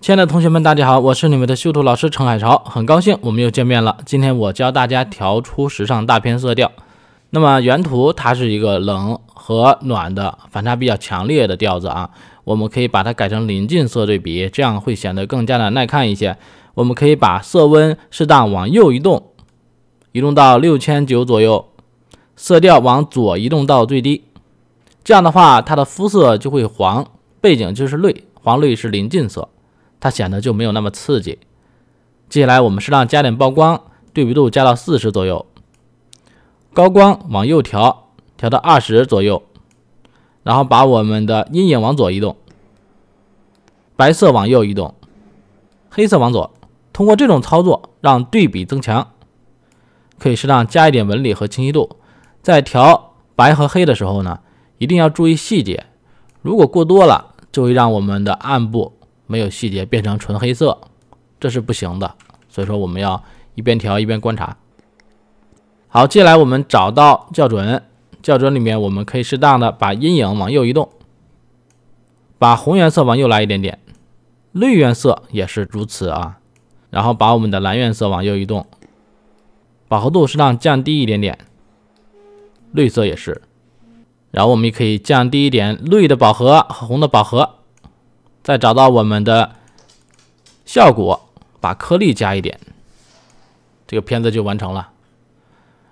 亲爱的同学们，大家好，我是你们的修图老师程海潮，很高兴我们又见面了。今天我教大家调出时尚大片色调。那么原图它是一个冷和暖的反差比较强烈的调子啊，我们可以把它改成邻近色对比，这样会显得更加的耐看一些。我们可以把色温适当往右移动，移动到六千九左右，色调往左移动到最低，这样的话它的肤色就会黄，背景就是绿，黄绿是邻近色。它显得就没有那么刺激。接下来我们适当加点曝光，对比度加到四十左右，高光往右调，调到二十左右，然后把我们的阴影往左移动，白色往右移动，黑色往左。通过这种操作让对比增强，可以适当加一点纹理和清晰度。在调白和黑的时候呢，一定要注意细节，如果过多了就会让我们的暗部。没有细节变成纯黑色，这是不行的。所以说我们要一边调一边观察。好，接下来我们找到校准，校准里面我们可以适当的把阴影往右移动，把红颜色往右来一点点，绿颜色也是如此啊，然后把我们的蓝颜色往右移动，饱和度适当降低一点点，绿色也是，然后我们也可以降低一点绿的饱和和红的饱和。再找到我们的效果，把颗粒加一点，这个片子就完成了。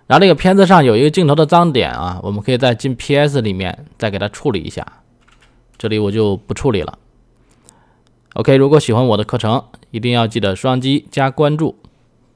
然后这个片子上有一个镜头的脏点啊，我们可以在进 PS 里面再给它处理一下，这里我就不处理了。OK，如果喜欢我的课程，一定要记得双击加关注。